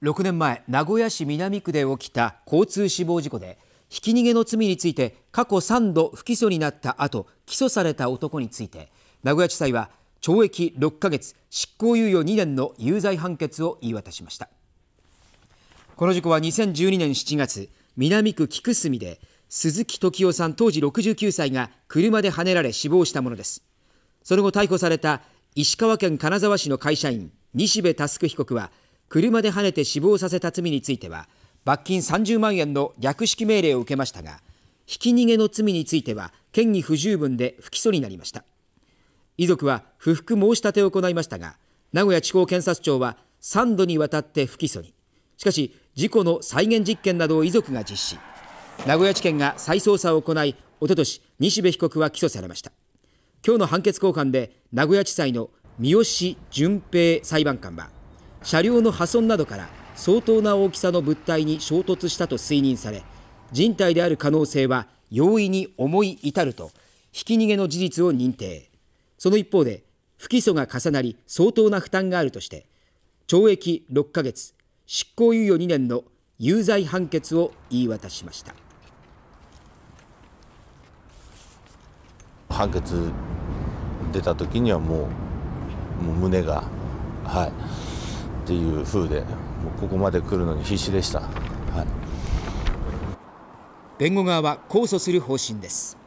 6年前名古屋市南区で起きた交通死亡事故でひき逃げの罪について過去3度不起訴になった後起訴された男について名古屋地裁は懲役6ヶ月執行猶予2年の有罪判決を言い渡しましたこの事故は2012年7月南区菊住で鈴木時夫さん当時69歳が車ではねられ死亡したものですその後逮捕された石川県金沢市の会社員西部佑被告は車ではねて死亡させた罪については罰金30万円の略式命令を受けましたがひき逃げの罪については嫌疑不十分で不起訴になりました遺族は不服申し立てを行いましたが名古屋地方検察庁は3度にわたって不起訴にしかし事故の再現実験などを遺族が実施名古屋地検が再捜査を行いおととし西部被告は起訴されました今日の判決公判で名古屋地裁の三好淳平裁判官は車両の破損などから相当な大きさの物体に衝突したと推認され人体である可能性は容易に思い至るとひき逃げの事実を認定その一方で不起訴が重なり相当な負担があるとして懲役6ヶ月執行猶予2年の有罪判決を言い渡しました判決出た時にはもうもう胸がはいっていう風でもうここまで来るのに必死でした、はい、弁護側は控訴する方針です